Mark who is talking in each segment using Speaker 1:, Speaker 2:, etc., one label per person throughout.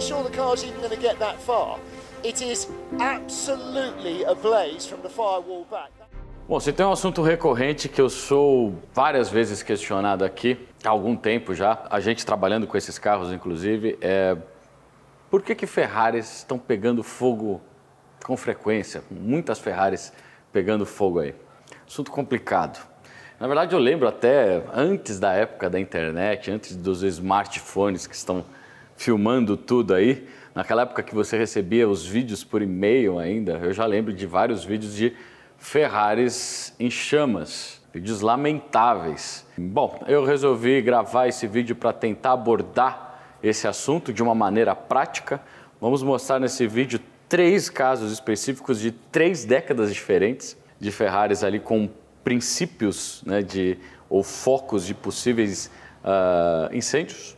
Speaker 1: not sure the car's even going to get that far. It is absolutely ablaze from the firewall back. Bom, se tem um assunto recorrente que eu sou várias vezes questionado aqui, há algum tempo já, a gente trabalhando com esses carros, inclusive, é por que, que Ferraris estão pegando fogo com frequência? Muitas Ferraris pegando fogo aí. Assunto complicado. Na verdade, eu lembro até antes da época da internet, antes dos smartphones que estão filmando tudo aí. Naquela época que você recebia os vídeos por e-mail ainda, eu já lembro de vários vídeos de Ferraris em chamas, vídeos lamentáveis. Bom, eu resolvi gravar esse vídeo para tentar abordar esse assunto de uma maneira prática. Vamos mostrar nesse vídeo três casos específicos de três décadas diferentes de Ferraris ali com princípios né, de, ou focos de possíveis uh, incêndios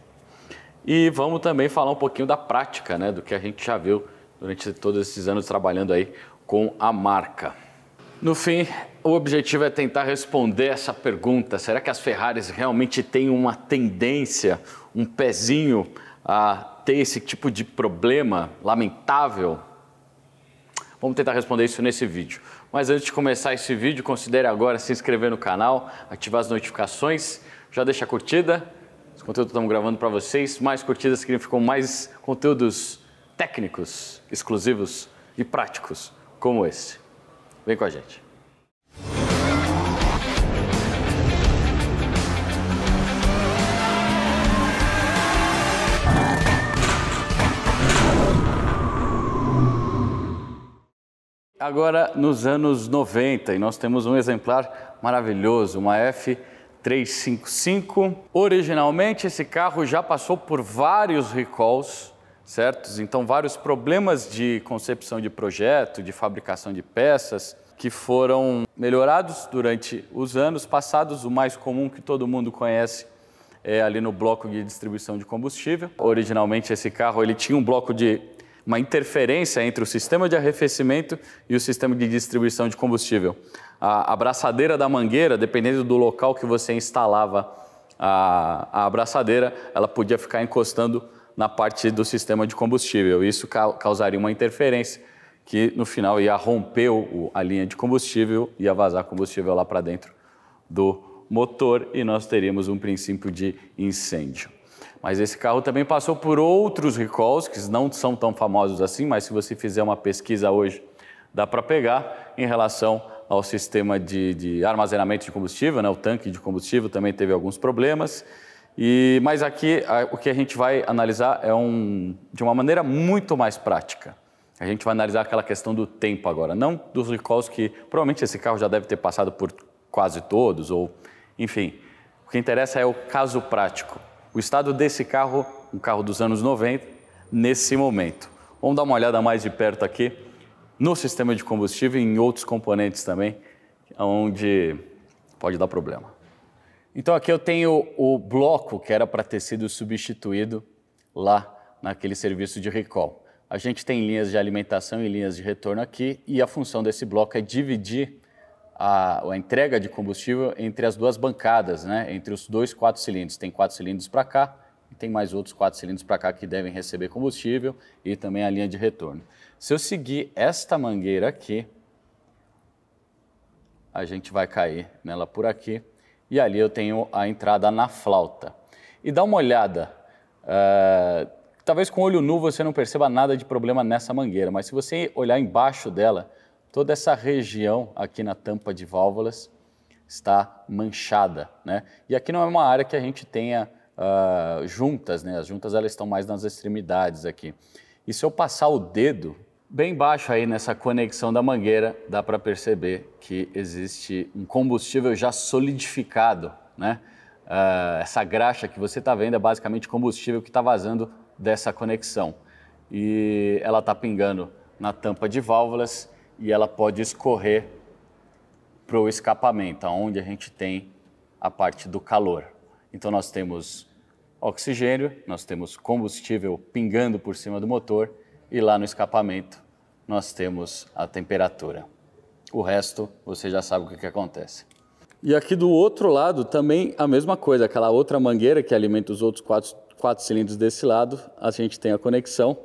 Speaker 1: e vamos também falar um pouquinho da prática, né, do que a gente já viu durante todos esses anos trabalhando aí com a marca. No fim, o objetivo é tentar responder essa pergunta: será que as Ferraris realmente têm uma tendência, um pezinho a ter esse tipo de problema lamentável? Vamos tentar responder isso nesse vídeo. Mas antes de começar esse vídeo, considere agora se inscrever no canal, ativar as notificações, já deixa a curtida esse conteúdo que estamos gravando para vocês. Mais curtidas significam mais conteúdos técnicos, exclusivos e práticos, como esse. Vem com a gente. Agora, nos anos 90, e nós temos um exemplar maravilhoso, uma F 355. Originalmente, esse carro já passou por vários recalls, certos? Então, vários problemas de concepção de projeto, de fabricação de peças, que foram melhorados durante os anos passados. O mais comum que todo mundo conhece é ali no bloco de distribuição de combustível. Originalmente, esse carro ele tinha um bloco de uma interferência entre o sistema de arrefecimento e o sistema de distribuição de combustível a abraçadeira da mangueira, dependendo do local que você instalava a, a abraçadeira, ela podia ficar encostando na parte do sistema de combustível. Isso ca causaria uma interferência que no final ia romper o, a linha de combustível, ia vazar combustível lá para dentro do motor e nós teríamos um princípio de incêndio. Mas esse carro também passou por outros recalls que não são tão famosos assim, mas se você fizer uma pesquisa hoje, dá para pegar em relação ao sistema de, de armazenamento de combustível, né? o tanque de combustível também teve alguns problemas. E, mas aqui a, o que a gente vai analisar é um, de uma maneira muito mais prática. A gente vai analisar aquela questão do tempo agora, não dos recalls que provavelmente esse carro já deve ter passado por quase todos, ou enfim. O que interessa é o caso prático. O estado desse carro, um carro dos anos 90, nesse momento. Vamos dar uma olhada mais de perto aqui no sistema de combustível e em outros componentes também, onde pode dar problema. Então aqui eu tenho o bloco que era para ter sido substituído lá naquele serviço de recall. A gente tem linhas de alimentação e linhas de retorno aqui e a função desse bloco é dividir a, a entrega de combustível entre as duas bancadas, né? entre os dois quatro cilindros. Tem quatro cilindros para cá tem mais outros quatro cilindros para cá que devem receber combustível e também a linha de retorno. Se eu seguir esta mangueira aqui, a gente vai cair nela por aqui e ali eu tenho a entrada na flauta. E dá uma olhada, uh, talvez com olho nu você não perceba nada de problema nessa mangueira, mas se você olhar embaixo dela, toda essa região aqui na tampa de válvulas está manchada, né? E aqui não é uma área que a gente tenha uh, juntas, né? As juntas elas estão mais nas extremidades aqui. E se eu passar o dedo bem baixo aí nessa conexão da mangueira, dá para perceber que existe um combustível já solidificado, né? Uh, essa graxa que você está vendo é basicamente combustível que está vazando dessa conexão. E ela está pingando na tampa de válvulas e ela pode escorrer para o escapamento, onde a gente tem a parte do calor. Então nós temos oxigênio, nós temos combustível pingando por cima do motor e lá no escapamento nós temos a temperatura. O resto você já sabe o que, que acontece. E aqui do outro lado também a mesma coisa, aquela outra mangueira que alimenta os outros quatro, quatro cilindros desse lado, a gente tem a conexão.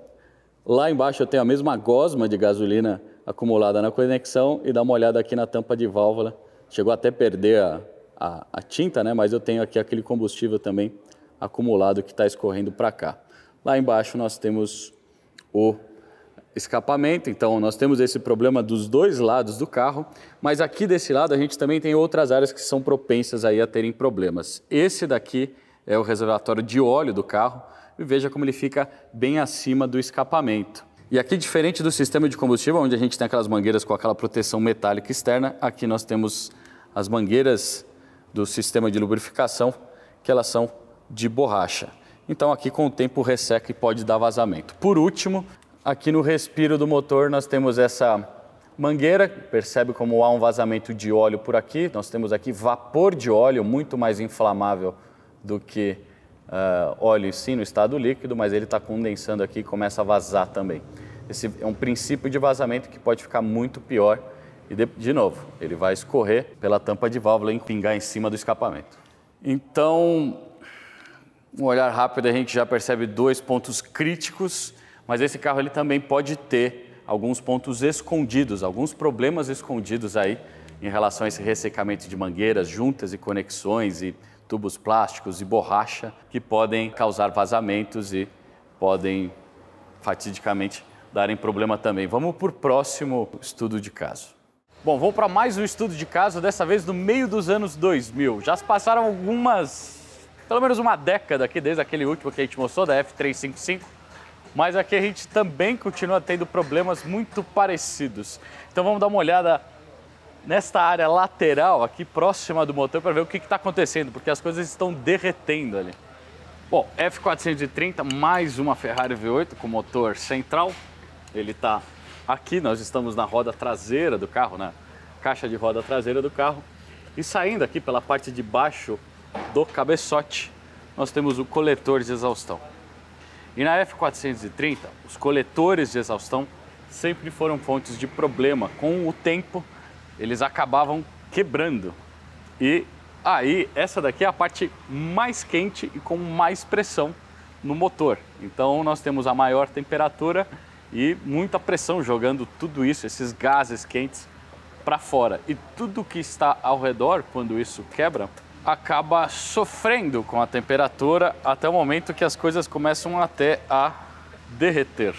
Speaker 1: Lá embaixo eu tenho a mesma gosma de gasolina acumulada na conexão e dá uma olhada aqui na tampa de válvula. Chegou até perder a, a, a tinta, né? mas eu tenho aqui aquele combustível também acumulado que está escorrendo para cá. Lá embaixo nós temos o escapamento, então nós temos esse problema dos dois lados do carro, mas aqui desse lado a gente também tem outras áreas que são propensas aí a terem problemas. Esse daqui é o reservatório de óleo do carro e veja como ele fica bem acima do escapamento. E aqui, diferente do sistema de combustível, onde a gente tem aquelas mangueiras com aquela proteção metálica externa, aqui nós temos as mangueiras do sistema de lubrificação, que elas são de borracha. Então aqui com o tempo resseca e pode dar vazamento. Por último, aqui no respiro do motor nós temos essa mangueira, percebe como há um vazamento de óleo por aqui. Nós temos aqui vapor de óleo, muito mais inflamável do que uh, óleo sim no estado líquido, mas ele está condensando aqui e começa a vazar também. Esse é um princípio de vazamento que pode ficar muito pior e de, de novo, ele vai escorrer pela tampa de válvula e pingar em cima do escapamento. Então, um olhar rápido a gente já percebe dois pontos críticos, mas esse carro ele também pode ter alguns pontos escondidos, alguns problemas escondidos aí em relação a esse ressecamento de mangueiras, juntas e conexões e tubos plásticos e borracha que podem causar vazamentos e podem fatidicamente darem problema também. Vamos por próximo estudo de caso. Bom, vamos para mais um estudo de caso, dessa vez no meio dos anos 2000. Já se passaram algumas, pelo menos uma década aqui, desde aquele último que a gente mostrou, da F355. Mas aqui a gente também continua tendo problemas muito parecidos. Então vamos dar uma olhada nesta área lateral aqui, próxima do motor, para ver o que está acontecendo, porque as coisas estão derretendo ali. Bom, F430, mais uma Ferrari V8 com motor central. Ele está Aqui nós estamos na roda traseira do carro, na caixa de roda traseira do carro. E saindo aqui pela parte de baixo do cabeçote, nós temos o coletor de exaustão. E na F430, os coletores de exaustão sempre foram fontes de problema. Com o tempo, eles acabavam quebrando. E aí, essa daqui é a parte mais quente e com mais pressão no motor. Então, nós temos a maior temperatura e muita pressão jogando tudo isso, esses gases quentes, para fora. E tudo que está ao redor, quando isso quebra, acaba sofrendo com a temperatura até o momento que as coisas começam até a derreter.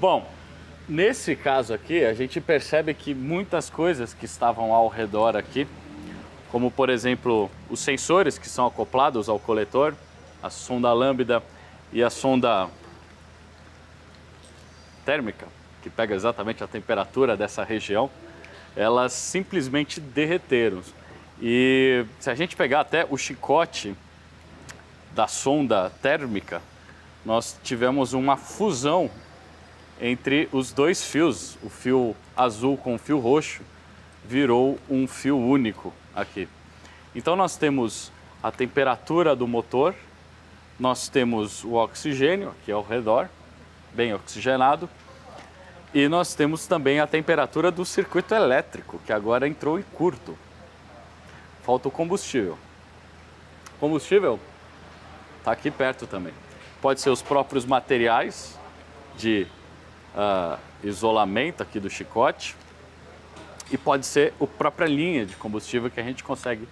Speaker 1: Bom, nesse caso aqui, a gente percebe que muitas coisas que estavam ao redor aqui, como por exemplo os sensores que são acoplados ao coletor, a sonda lambda e a sonda térmica, que pega exatamente a temperatura dessa região, elas simplesmente derreteram. E se a gente pegar até o chicote da sonda térmica, nós tivemos uma fusão entre os dois fios, o fio azul com o fio roxo, virou um fio único aqui. Então nós temos a temperatura do motor, nós temos o oxigênio aqui é ao redor, bem oxigenado. E nós temos também a temperatura do circuito elétrico, que agora entrou em curto. Falta o combustível. O combustível está aqui perto também. Pode ser os próprios materiais de uh, isolamento aqui do chicote e pode ser a própria linha de combustível que a gente consegue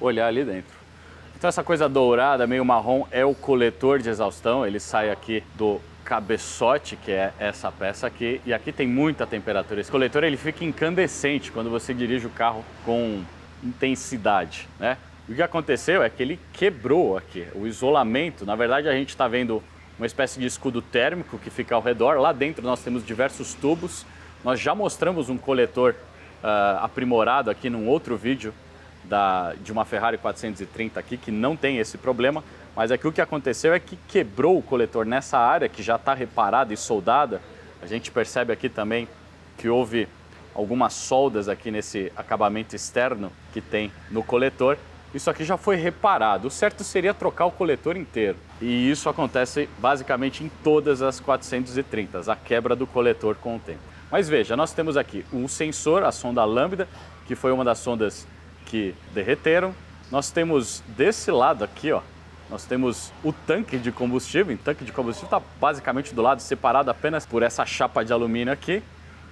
Speaker 1: olhar ali dentro. Então essa coisa dourada, meio marrom, é o coletor de exaustão, ele sai aqui do cabeçote, que é essa peça aqui, e aqui tem muita temperatura. Esse coletor ele fica incandescente quando você dirige o carro com intensidade, né? o que aconteceu é que ele quebrou aqui o isolamento. Na verdade, a gente está vendo uma espécie de escudo térmico que fica ao redor. Lá dentro nós temos diversos tubos. Nós já mostramos um coletor uh, aprimorado aqui num outro vídeo da, de uma Ferrari 430 aqui que não tem esse problema. Mas aqui é o que aconteceu é que quebrou o coletor nessa área que já está reparada e soldada. A gente percebe aqui também que houve algumas soldas aqui nesse acabamento externo que tem no coletor. Isso aqui já foi reparado. O certo seria trocar o coletor inteiro. E isso acontece basicamente em todas as 430, a quebra do coletor com o tempo. Mas veja, nós temos aqui um sensor, a sonda Lambda, que foi uma das sondas que derreteram. Nós temos desse lado aqui, ó, nós temos o tanque de combustível, o tanque de combustível está basicamente do lado, separado apenas por essa chapa de alumínio aqui.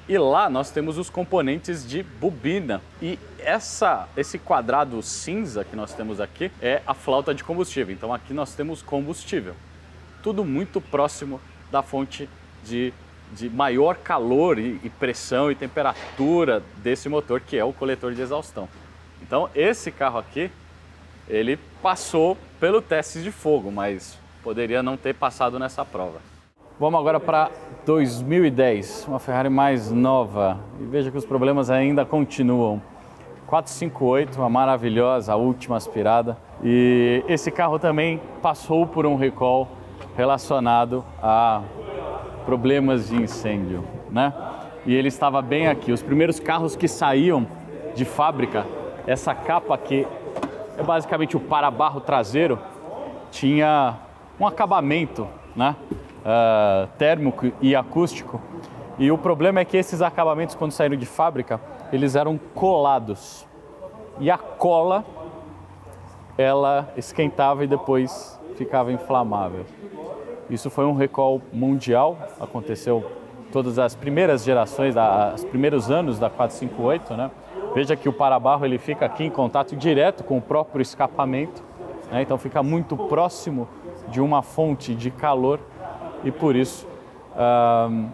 Speaker 1: E lá nós temos os componentes de bobina. E essa, esse quadrado cinza que nós temos aqui é a flauta de combustível. Então aqui nós temos combustível. Tudo muito próximo da fonte de, de maior calor e, e pressão e temperatura desse motor, que é o coletor de exaustão. Então esse carro aqui, ele passou pelo teste de fogo, mas poderia não ter passado nessa prova. Vamos agora para 2010, uma Ferrari mais nova. E veja que os problemas ainda continuam. 458, uma maravilhosa, a última aspirada. E esse carro também passou por um recall relacionado a problemas de incêndio, né? E ele estava bem aqui. Os primeiros carros que saíam de fábrica, essa capa aqui é basicamente o para-barro traseiro, tinha um acabamento né, uh, térmico e acústico. E o problema é que esses acabamentos, quando saíram de fábrica, eles eram colados. E a cola, ela esquentava e depois ficava inflamável. Isso foi um recall mundial, aconteceu todas as primeiras gerações, os primeiros anos da 458, né? Veja que o parabarro ele fica aqui em contato direto com o próprio escapamento, né? então fica muito próximo de uma fonte de calor e por isso uh,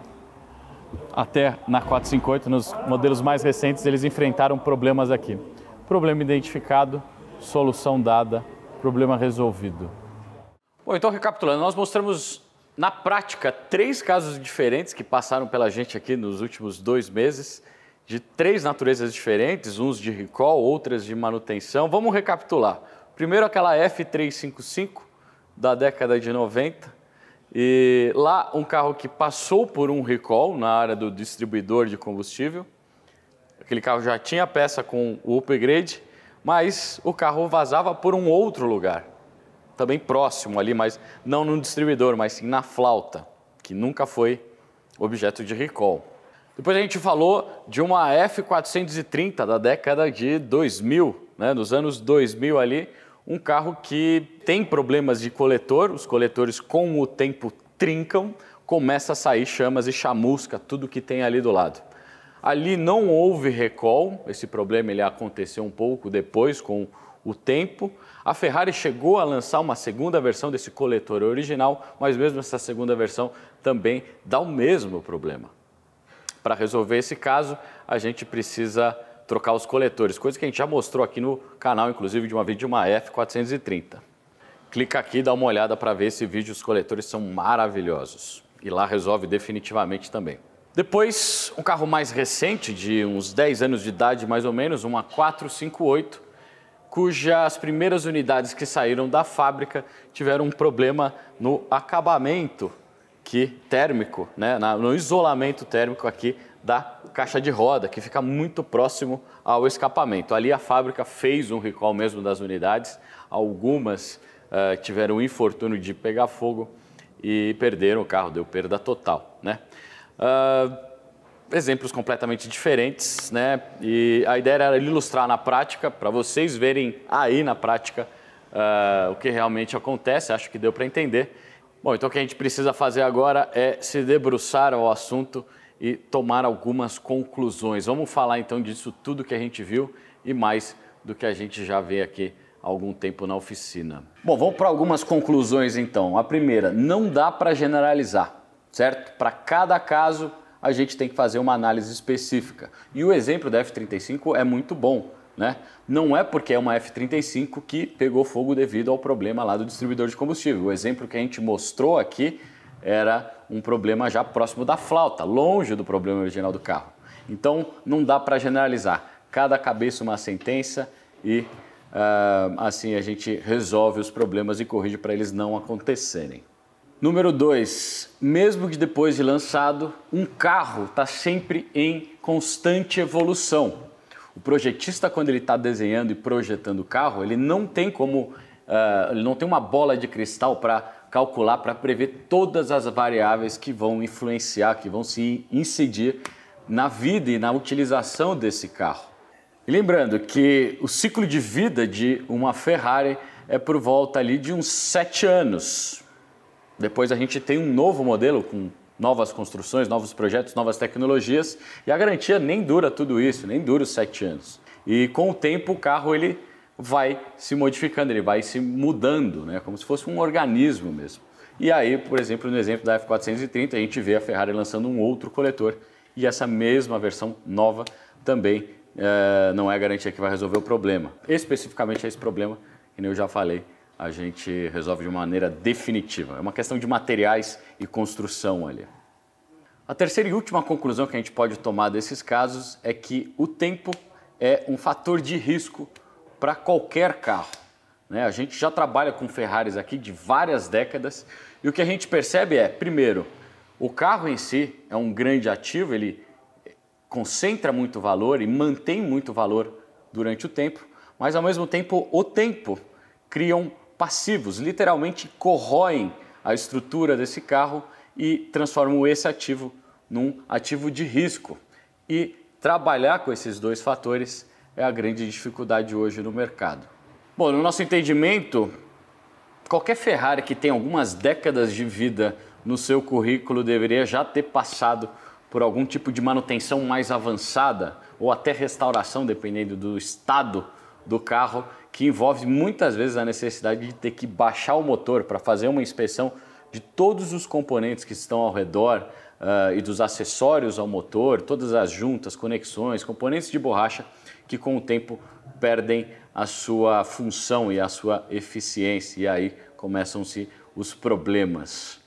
Speaker 1: até na 458, nos modelos mais recentes, eles enfrentaram problemas aqui. Problema identificado, solução dada, problema resolvido. Bom, então recapitulando, nós mostramos na prática três casos diferentes que passaram pela gente aqui nos últimos dois meses de três naturezas diferentes, uns de recall, outras de manutenção. Vamos recapitular. Primeiro aquela F355 da década de 90, e lá um carro que passou por um recall na área do distribuidor de combustível. Aquele carro já tinha peça com o upgrade, mas o carro vazava por um outro lugar, também próximo ali, mas não no distribuidor, mas sim na flauta, que nunca foi objeto de recall. Depois a gente falou de uma F430 da década de 2000, né? Nos anos 2000 ali, um carro que tem problemas de coletor, os coletores com o tempo trincam, começa a sair chamas e chamusca tudo que tem ali do lado. Ali não houve recall, esse problema ele aconteceu um pouco depois com o tempo. A Ferrari chegou a lançar uma segunda versão desse coletor original, mas mesmo essa segunda versão também dá o mesmo problema para resolver esse caso, a gente precisa trocar os coletores, coisa que a gente já mostrou aqui no canal, inclusive, de uma vídeo de uma F430. Clica aqui e dá uma olhada para ver esse vídeo, os coletores são maravilhosos. E lá resolve definitivamente também. Depois, um carro mais recente, de uns 10 anos de idade mais ou menos, uma 458, cujas primeiras unidades que saíram da fábrica tiveram um problema no acabamento aqui térmico, né, no isolamento térmico aqui da caixa de roda, que fica muito próximo ao escapamento. Ali a fábrica fez um recall mesmo das unidades, algumas uh, tiveram o infortúnio de pegar fogo e perderam o carro, deu perda total. Né? Uh, exemplos completamente diferentes, né? E a ideia era ilustrar na prática, para vocês verem aí na prática uh, o que realmente acontece, acho que deu para entender. Bom, então o que a gente precisa fazer agora é se debruçar ao assunto e tomar algumas conclusões. Vamos falar então disso tudo que a gente viu e mais do que a gente já vê aqui há algum tempo na oficina. Bom, vamos para algumas conclusões então. A primeira, não dá para generalizar, certo? Para cada caso, a gente tem que fazer uma análise específica. E o exemplo da F-35 é muito bom. Né? Não é porque é uma F-35 que pegou fogo devido ao problema lá do distribuidor de combustível. O exemplo que a gente mostrou aqui era um problema já próximo da flauta, longe do problema original do carro. Então não dá para generalizar. Cada cabeça uma sentença e uh, assim a gente resolve os problemas e corrige para eles não acontecerem. Número 2. Mesmo que depois de lançado, um carro está sempre em constante evolução. O projetista, quando ele está desenhando e projetando o carro, ele não tem como, uh, ele não tem uma bola de cristal para calcular, para prever todas as variáveis que vão influenciar, que vão se incidir na vida e na utilização desse carro. E lembrando que o ciclo de vida de uma Ferrari é por volta ali de uns sete anos. Depois a gente tem um novo modelo com novas construções, novos projetos, novas tecnologias. E a garantia nem dura tudo isso, nem dura os sete anos. E com o tempo o carro ele vai se modificando, ele vai se mudando, né? como se fosse um organismo mesmo. E aí, por exemplo, no exemplo da F430, a gente vê a Ferrari lançando um outro coletor e essa mesma versão nova também é, não é a garantia que vai resolver o problema. Especificamente esse problema, que eu já falei, a gente resolve de maneira definitiva. É uma questão de materiais e construção ali. A terceira e última conclusão que a gente pode tomar desses casos é que o tempo é um fator de risco para qualquer carro. Né? A gente já trabalha com Ferraris aqui de várias décadas e o que a gente percebe é, primeiro, o carro em si é um grande ativo, ele concentra muito valor e mantém muito valor durante o tempo, mas ao mesmo tempo o tempo cria um passivos, literalmente corroem a estrutura desse carro e transformam esse ativo num ativo de risco. E trabalhar com esses dois fatores é a grande dificuldade hoje no mercado. Bom, no nosso entendimento, qualquer Ferrari que tem algumas décadas de vida no seu currículo deveria já ter passado por algum tipo de manutenção mais avançada ou até restauração, dependendo do estado do carro, que envolve muitas vezes a necessidade de ter que baixar o motor para fazer uma inspeção de todos os componentes que estão ao redor uh, e dos acessórios ao motor, todas as juntas, conexões, componentes de borracha que com o tempo perdem a sua função e a sua eficiência e aí começam-se os problemas.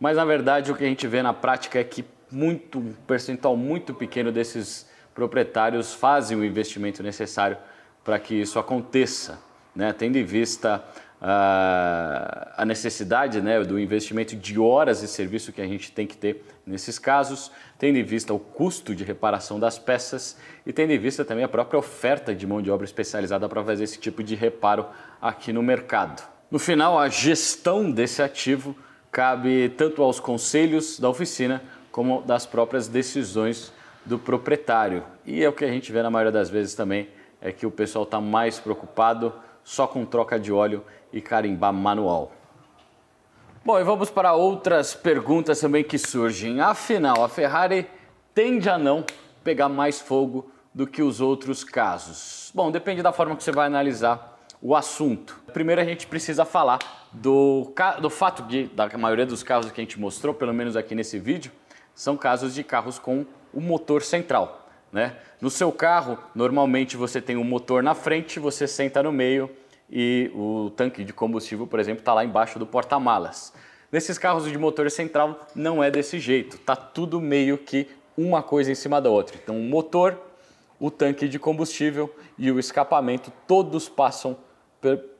Speaker 1: Mas na verdade o que a gente vê na prática é que muito um percentual muito pequeno desses proprietários fazem o investimento necessário para que isso aconteça, né? tendo em vista a, ah, a necessidade né, do investimento de horas de serviço que a gente tem que ter nesses casos, tendo em vista o custo de reparação das peças e tendo em vista também a própria oferta de mão de obra especializada para fazer esse tipo de reparo aqui no mercado. No final, a gestão desse ativo cabe tanto aos conselhos da oficina como das próprias decisões do proprietário. E é o que a gente vê na maioria das vezes também é que o pessoal está mais preocupado só com troca de óleo e carimbar manual. Bom, e vamos para outras perguntas também que surgem. Afinal, a Ferrari tende a não pegar mais fogo do que os outros casos. Bom, depende da forma que você vai analisar o assunto. Primeiro a gente precisa falar do, do fato de, da maioria dos casos que a gente mostrou, pelo menos aqui nesse vídeo, são casos de carros com o motor central, né? No seu carro, normalmente você tem um motor na frente, você senta no meio e o tanque de combustível, por exemplo, está lá embaixo do porta-malas. Nesses carros de motor central não é desse jeito, tá tudo meio que uma coisa em cima da outra. Então, o motor, o tanque de combustível e o escapamento todos passam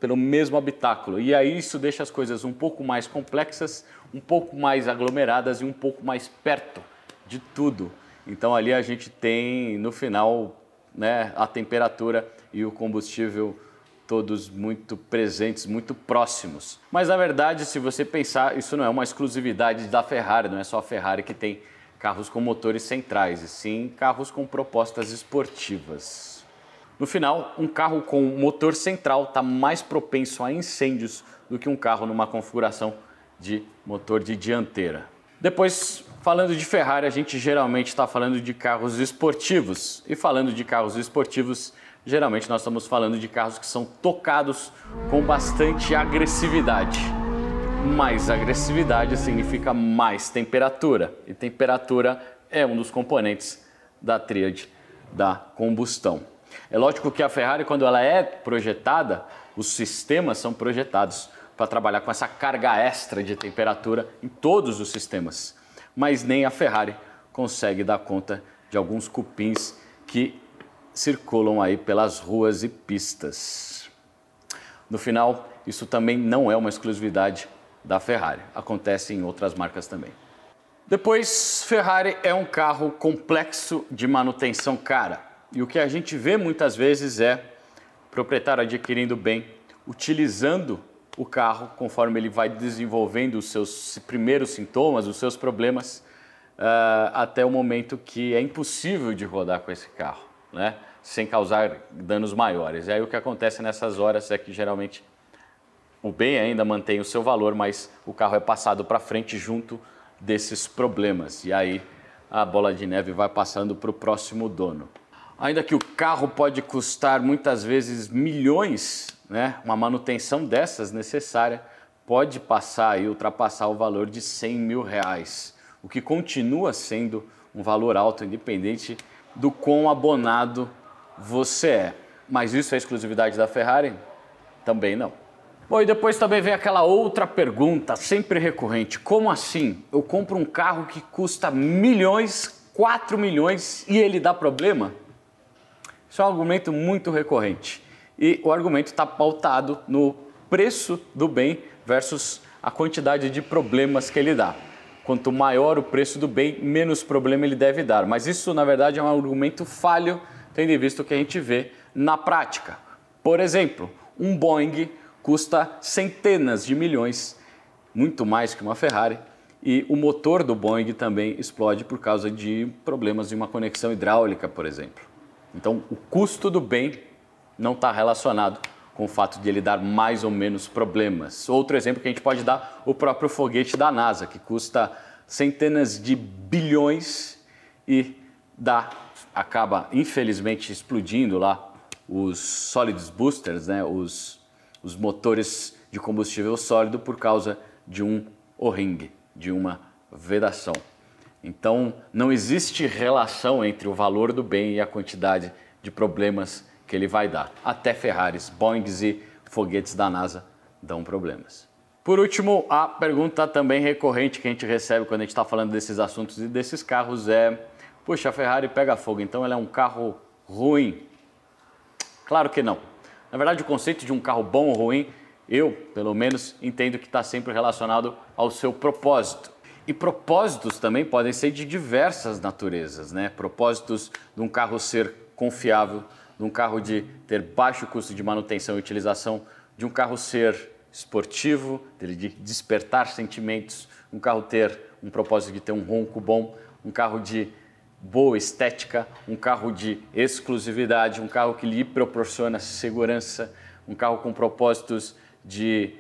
Speaker 1: pelo mesmo habitáculo. E aí isso deixa as coisas um pouco mais complexas, um pouco mais aglomeradas e um pouco mais perto de tudo então ali a gente tem no final né, a temperatura e o combustível todos muito presentes, muito próximos. Mas na verdade, se você pensar, isso não é uma exclusividade da Ferrari, não é só a Ferrari que tem carros com motores centrais, e sim carros com propostas esportivas. No final, um carro com motor central está mais propenso a incêndios do que um carro numa configuração de motor de dianteira. Depois, Falando de Ferrari, a gente geralmente está falando de carros esportivos. E falando de carros esportivos, geralmente nós estamos falando de carros que são tocados com bastante agressividade. Mais agressividade significa mais temperatura. E temperatura é um dos componentes da tríade da combustão. É lógico que a Ferrari, quando ela é projetada, os sistemas são projetados para trabalhar com essa carga extra de temperatura em todos os sistemas mas nem a Ferrari consegue dar conta de alguns cupins que circulam aí pelas ruas e pistas. No final, isso também não é uma exclusividade da Ferrari, acontece em outras marcas também. Depois, Ferrari é um carro complexo de manutenção cara. E o que a gente vê muitas vezes é proprietário adquirindo bem, utilizando o carro, conforme ele vai desenvolvendo os seus primeiros sintomas, os seus problemas, uh, até o momento que é impossível de rodar com esse carro, né? sem causar danos maiores. E aí o que acontece nessas horas é que geralmente o bem ainda mantém o seu valor, mas o carro é passado para frente junto desses problemas. E aí a bola de neve vai passando para o próximo dono. Ainda que o carro pode custar muitas vezes milhões né, uma manutenção dessas necessária pode passar e ultrapassar o valor de 100 mil reais, o que continua sendo um valor alto, independente do quão abonado você é. Mas isso é exclusividade da Ferrari? Também não. Bom, e depois também vem aquela outra pergunta, sempre recorrente: como assim? Eu compro um carro que custa milhões, 4 milhões e ele dá problema? Isso é um argumento muito recorrente e o argumento está pautado no preço do bem versus a quantidade de problemas que ele dá. Quanto maior o preço do bem, menos problema ele deve dar. Mas isso, na verdade, é um argumento falho, tendo em vista o que a gente vê na prática. Por exemplo, um Boeing custa centenas de milhões, muito mais que uma Ferrari, e o motor do Boeing também explode por causa de problemas de uma conexão hidráulica, por exemplo. Então, o custo do bem não está relacionado com o fato de ele dar mais ou menos problemas. Outro exemplo que a gente pode dar, o próprio foguete da NASA, que custa centenas de bilhões e dá, acaba infelizmente explodindo lá os sólidos boosters, né, os, os motores de combustível sólido por causa de um o-ring, de uma vedação. Então, não existe relação entre o valor do bem e a quantidade de problemas que ele vai dar. Até Ferraris, Boeings e foguetes da NASA dão problemas. Por último, a pergunta também recorrente que a gente recebe quando a gente está falando desses assuntos e desses carros é: puxa, a Ferrari pega fogo, então ela é um carro ruim? Claro que não. Na verdade, o conceito de um carro bom ou ruim, eu, pelo menos, entendo que está sempre relacionado ao seu propósito. E propósitos também podem ser de diversas naturezas, né? Propósitos de um carro ser confiável, de um carro de ter baixo custo de manutenção e utilização, de um carro ser esportivo, dele de despertar sentimentos, um carro ter um propósito de ter um ronco bom, um carro de boa estética, um carro de exclusividade, um carro que lhe proporciona segurança, um carro com propósitos de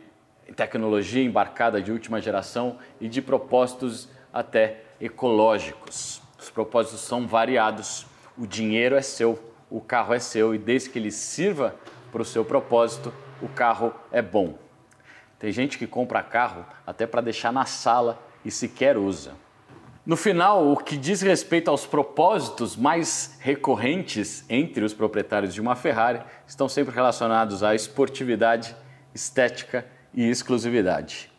Speaker 1: tecnologia embarcada de última geração e de propósitos até ecológicos. Os propósitos são variados, o dinheiro é seu, o carro é seu e desde que ele sirva para o seu propósito, o carro é bom. Tem gente que compra carro até para deixar na sala e sequer usa. No final, o que diz respeito aos propósitos mais recorrentes entre os proprietários de uma Ferrari estão sempre relacionados à esportividade, estética e exclusividade.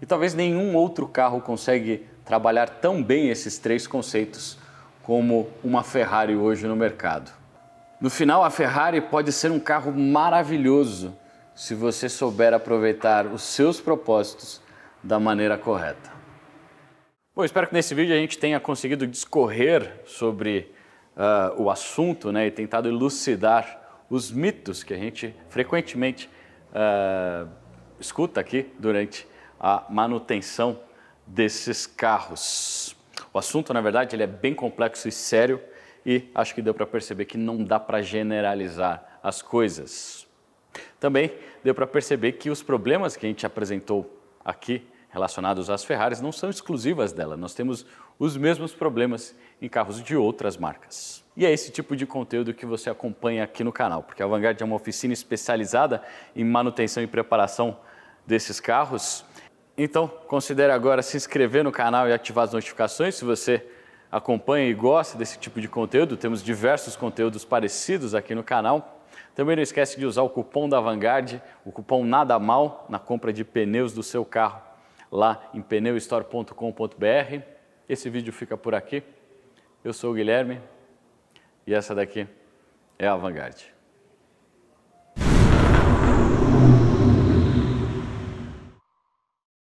Speaker 1: E talvez nenhum outro carro consegue trabalhar tão bem esses três conceitos como uma Ferrari hoje no mercado. No final, a Ferrari pode ser um carro maravilhoso se você souber aproveitar os seus propósitos da maneira correta. Bom, espero que nesse vídeo a gente tenha conseguido discorrer sobre uh, o assunto né, e tentado elucidar os mitos que a gente frequentemente uh, escuta aqui durante a manutenção desses carros. O assunto, na verdade, ele é bem complexo e sério e acho que deu para perceber que não dá para generalizar as coisas. Também deu para perceber que os problemas que a gente apresentou aqui relacionados às Ferraris não são exclusivas dela. Nós temos os mesmos problemas em carros de outras marcas. E é esse tipo de conteúdo que você acompanha aqui no canal, porque a Vanguard é uma oficina especializada em manutenção e preparação desses carros. Então, considere agora se inscrever no canal e ativar as notificações se você acompanha e gosta desse tipo de conteúdo, temos diversos conteúdos parecidos aqui no canal. Também não esquece de usar o cupom da Vanguard, o cupom Nada Mal, na compra de pneus do seu carro, lá em pneustore.com.br. Esse vídeo fica por aqui. Eu sou o Guilherme e essa daqui é a Vanguard.